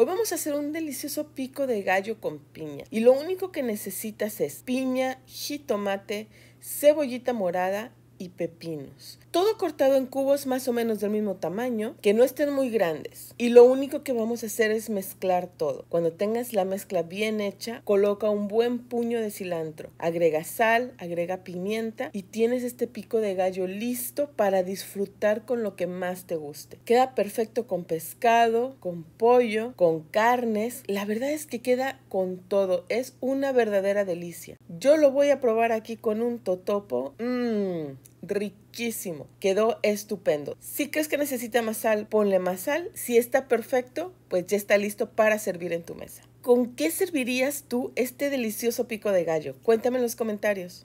Hoy vamos a hacer un delicioso pico de gallo con piña. Y lo único que necesitas es piña, jitomate, cebollita morada y pepinos. Todo cortado en cubos más o menos del mismo tamaño, que no estén muy grandes. Y lo único que vamos a hacer es mezclar todo. Cuando tengas la mezcla bien hecha, coloca un buen puño de cilantro. Agrega sal, agrega pimienta y tienes este pico de gallo listo para disfrutar con lo que más te guste. Queda perfecto con pescado, con pollo, con carnes. La verdad es que queda con todo. Es una verdadera delicia. Yo lo voy a probar aquí con un totopo. Mmm riquísimo, quedó estupendo. Si crees que necesita más sal, ponle más sal. Si está perfecto, pues ya está listo para servir en tu mesa. ¿Con qué servirías tú este delicioso pico de gallo? Cuéntame en los comentarios.